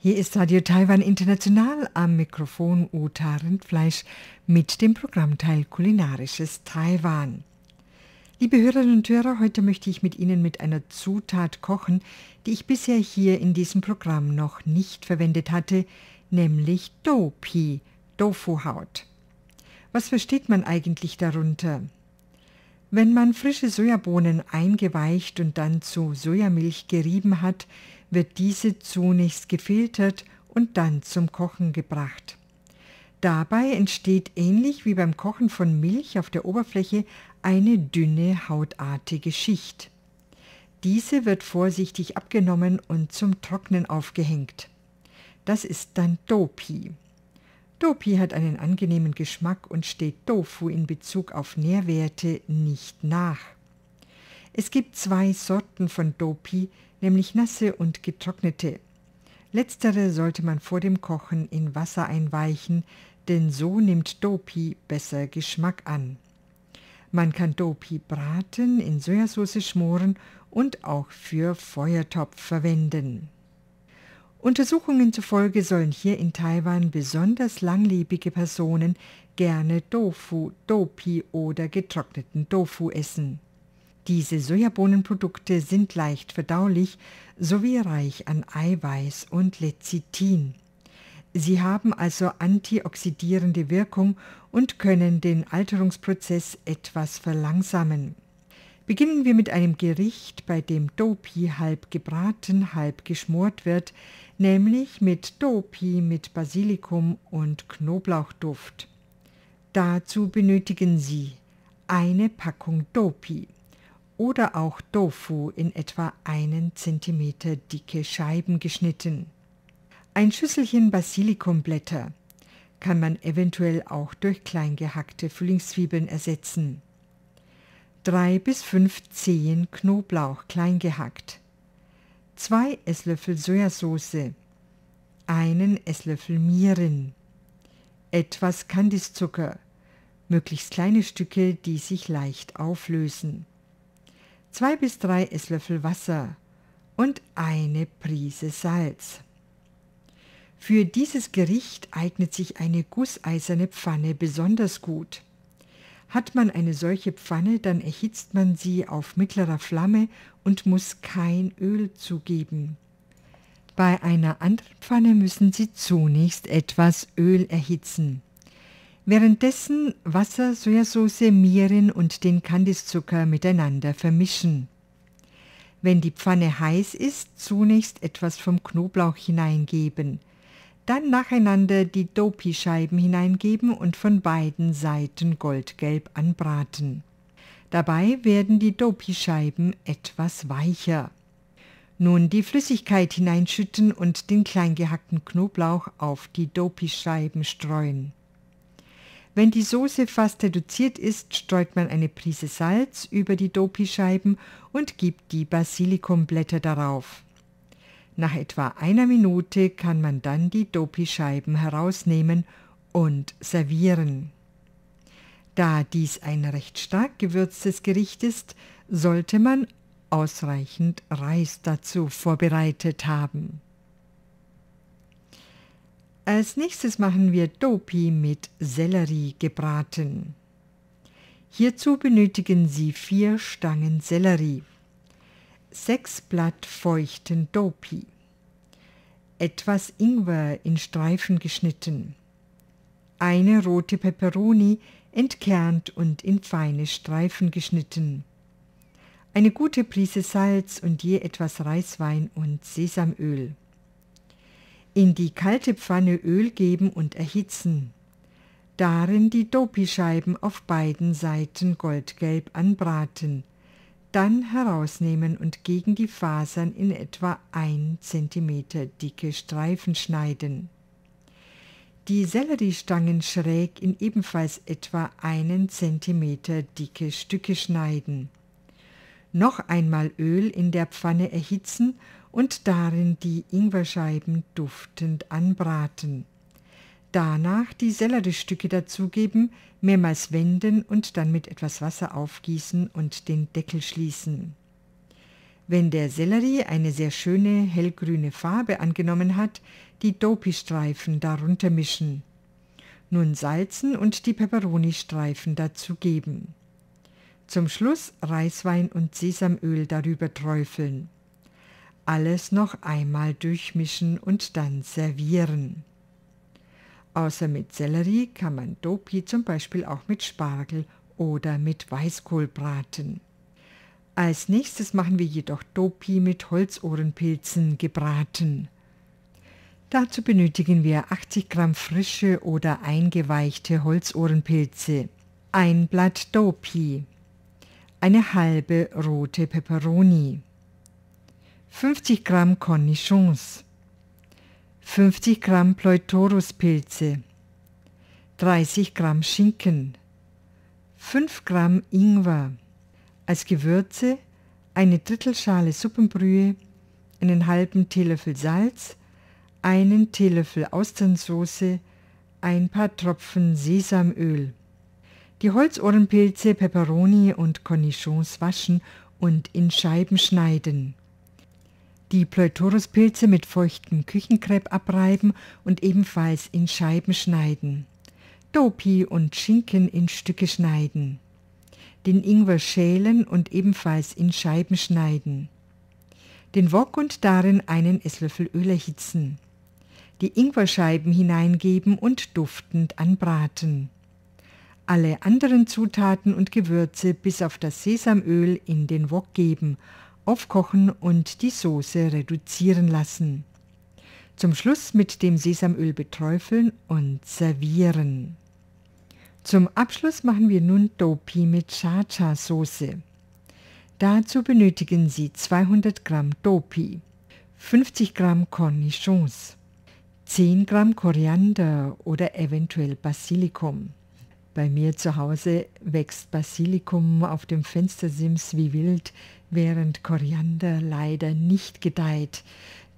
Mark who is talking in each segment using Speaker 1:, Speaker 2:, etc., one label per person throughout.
Speaker 1: Hier ist Radio Taiwan International am Mikrofon Uta Rindfleisch mit dem Programmteil Kulinarisches Taiwan. Liebe Hörerinnen und Hörer, heute möchte ich mit Ihnen mit einer Zutat kochen, die ich bisher hier in diesem Programm noch nicht verwendet hatte, nämlich Dopi, Tofuhaut. Was versteht man eigentlich darunter? Wenn man frische Sojabohnen eingeweicht und dann zu Sojamilch gerieben hat, wird diese zunächst gefiltert und dann zum Kochen gebracht. Dabei entsteht ähnlich wie beim Kochen von Milch auf der Oberfläche eine dünne hautartige Schicht. Diese wird vorsichtig abgenommen und zum Trocknen aufgehängt. Das ist dann Dopi. Dopi hat einen angenehmen Geschmack und steht Tofu in Bezug auf Nährwerte nicht nach. Es gibt zwei Sorten von Dopi, nämlich nasse und getrocknete. Letztere sollte man vor dem Kochen in Wasser einweichen, denn so nimmt Dopi besser Geschmack an. Man kann Dopi braten, in Sojasauce schmoren und auch für Feuertopf verwenden. Untersuchungen zufolge sollen hier in Taiwan besonders langlebige Personen gerne Dofu, Dopi oder getrockneten Dofu essen. Diese Sojabohnenprodukte sind leicht verdaulich sowie reich an Eiweiß und Lecithin. Sie haben also antioxidierende Wirkung und können den Alterungsprozess etwas verlangsamen. Beginnen wir mit einem Gericht, bei dem Dopi halb gebraten, halb geschmort wird, nämlich mit Dopi mit Basilikum und Knoblauchduft. Dazu benötigen Sie eine Packung Dopi, oder auch Tofu in etwa einen Zentimeter dicke Scheiben geschnitten. Ein Schüsselchen Basilikumblätter kann man eventuell auch durch klein gehackte Frühlingszwiebeln ersetzen. Drei bis fünf Zehen Knoblauch klein gehackt. Zwei Esslöffel Sojasauce. Einen Esslöffel Mirin. Etwas Kandiszucker. Möglichst kleine Stücke, die sich leicht auflösen zwei bis drei Esslöffel Wasser und eine Prise Salz. Für dieses Gericht eignet sich eine gusseiserne Pfanne besonders gut. Hat man eine solche Pfanne, dann erhitzt man sie auf mittlerer Flamme und muss kein Öl zugeben. Bei einer anderen Pfanne müssen Sie zunächst etwas Öl erhitzen. Währenddessen Wasser, Sojasauce, Mirin und den Kandiszucker miteinander vermischen. Wenn die Pfanne heiß ist, zunächst etwas vom Knoblauch hineingeben. Dann nacheinander die Dopi-Scheiben hineingeben und von beiden Seiten goldgelb anbraten. Dabei werden die Dopi-Scheiben etwas weicher. Nun die Flüssigkeit hineinschütten und den kleingehackten Knoblauch auf die Dopi-Scheiben streuen. Wenn die Soße fast reduziert ist, streut man eine Prise Salz über die Dopischeiben und gibt die Basilikumblätter darauf. Nach etwa einer Minute kann man dann die Dopischeiben herausnehmen und servieren. Da dies ein recht stark gewürztes Gericht ist, sollte man ausreichend Reis dazu vorbereitet haben. Als nächstes machen wir Dopi mit Sellerie gebraten. Hierzu benötigen Sie vier Stangen Sellerie, sechs Blatt feuchten Dopi, etwas Ingwer in Streifen geschnitten, eine rote Peperoni entkernt und in feine Streifen geschnitten, eine gute Prise Salz und je etwas Reiswein und Sesamöl. In die kalte Pfanne Öl geben und erhitzen. Darin die Dopischeiben auf beiden Seiten goldgelb anbraten. Dann herausnehmen und gegen die Fasern in etwa 1 cm dicke Streifen schneiden. Die Selleriestangen schräg in ebenfalls etwa 1 cm dicke Stücke schneiden. Noch einmal Öl in der Pfanne erhitzen und darin die Ingwerscheiben duftend anbraten. Danach die Selleriestücke dazugeben, mehrmals wenden und dann mit etwas Wasser aufgießen und den Deckel schließen. Wenn der Sellerie eine sehr schöne hellgrüne Farbe angenommen hat, die Dopi-Streifen darunter mischen. Nun salzen und die Peperoni-Streifen dazugeben. Zum Schluss Reiswein und Sesamöl darüber träufeln alles noch einmal durchmischen und dann servieren. Außer mit Sellerie kann man Dopi zum Beispiel auch mit Spargel oder mit Weißkohl braten. Als nächstes machen wir jedoch Dopi mit Holzohrenpilzen gebraten. Dazu benötigen wir 80 Gramm frische oder eingeweichte Holzohrenpilze, ein Blatt Dopi, eine halbe rote Peperoni, 50 Gramm Cornichons, 50 Gramm Pleutoruspilze, 30 Gramm Schinken, 5 Gramm Ingwer, als Gewürze eine Drittelschale Suppenbrühe, einen halben Teelöffel Salz, einen Teelöffel Austernsoße, ein paar Tropfen Sesamöl. Die Holzohrenpilze, Peperoni und Cornichons waschen und in Scheiben schneiden die Pleuthoruspilze mit feuchtem Küchenkrepp abreiben und ebenfalls in Scheiben schneiden. Dopi und Schinken in Stücke schneiden. Den Ingwer schälen und ebenfalls in Scheiben schneiden. Den Wok und darin einen Esslöffel Öl erhitzen. Die Ingwerscheiben hineingeben und duftend anbraten. Alle anderen Zutaten und Gewürze bis auf das Sesamöl in den Wok geben aufkochen und die Soße reduzieren lassen. Zum Schluss mit dem Sesamöl beträufeln und servieren. Zum Abschluss machen wir nun Dopi mit Cha-Cha-Soße. Dazu benötigen Sie 200 Gramm Dopi, 50 Gramm Cornichons, 10 Gramm Koriander oder eventuell Basilikum, bei mir zu Hause wächst Basilikum auf dem Fenstersims wie wild, während Koriander leider nicht gedeiht.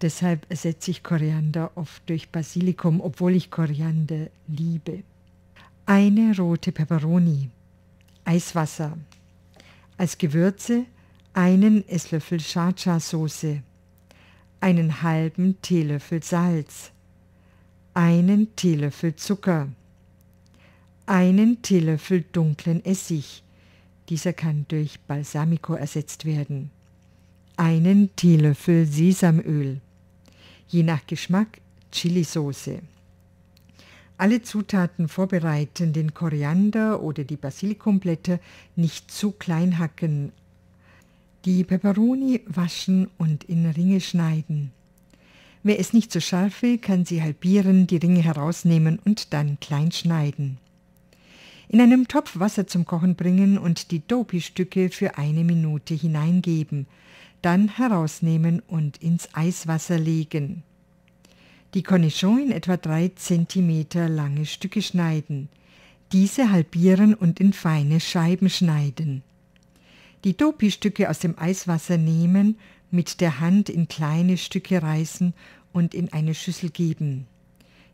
Speaker 1: Deshalb ersetze ich Koriander oft durch Basilikum, obwohl ich Koriander liebe. Eine rote Peperoni. Eiswasser. Als Gewürze einen Esslöffel Chacha-Soße, einen halben Teelöffel Salz, einen Teelöffel Zucker, einen Teelöffel dunklen Essig. Dieser kann durch Balsamico ersetzt werden. Einen Teelöffel Sesamöl. Je nach Geschmack Chilisauce. Alle Zutaten vorbereiten, den Koriander oder die Basilikumblätter nicht zu klein hacken. Die Peperoni waschen und in Ringe schneiden. Wer es nicht so scharf will, kann sie halbieren, die Ringe herausnehmen und dann klein schneiden in einem Topf Wasser zum Kochen bringen und die Dopi-Stücke für eine Minute hineingeben, dann herausnehmen und ins Eiswasser legen. Die Cornichon in etwa 3 cm lange Stücke schneiden. Diese halbieren und in feine Scheiben schneiden. Die Dopi-Stücke aus dem Eiswasser nehmen, mit der Hand in kleine Stücke reißen und in eine Schüssel geben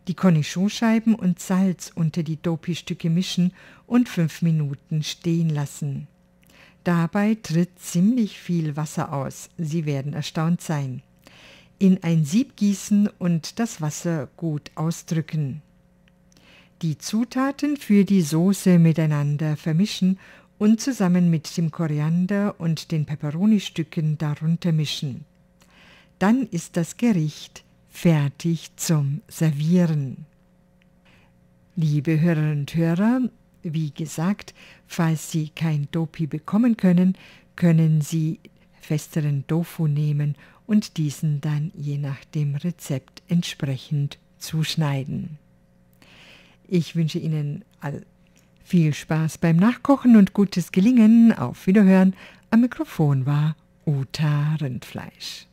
Speaker 1: die Cornichonscheiben und Salz unter die Dopi-Stücke mischen und fünf Minuten stehen lassen. Dabei tritt ziemlich viel Wasser aus. Sie werden erstaunt sein. In ein Sieb gießen und das Wasser gut ausdrücken. Die Zutaten für die Soße miteinander vermischen und zusammen mit dem Koriander und den Peperoni-Stücken darunter mischen. Dann ist das Gericht fertig zum Servieren. Liebe Hörerinnen und Hörer, wie gesagt, falls Sie kein Dopi bekommen können, können Sie festeren Tofu nehmen und diesen dann je nach dem Rezept entsprechend zuschneiden. Ich wünsche Ihnen viel Spaß beim Nachkochen und gutes Gelingen. Auf Wiederhören. Am Mikrofon war Uta Rindfleisch.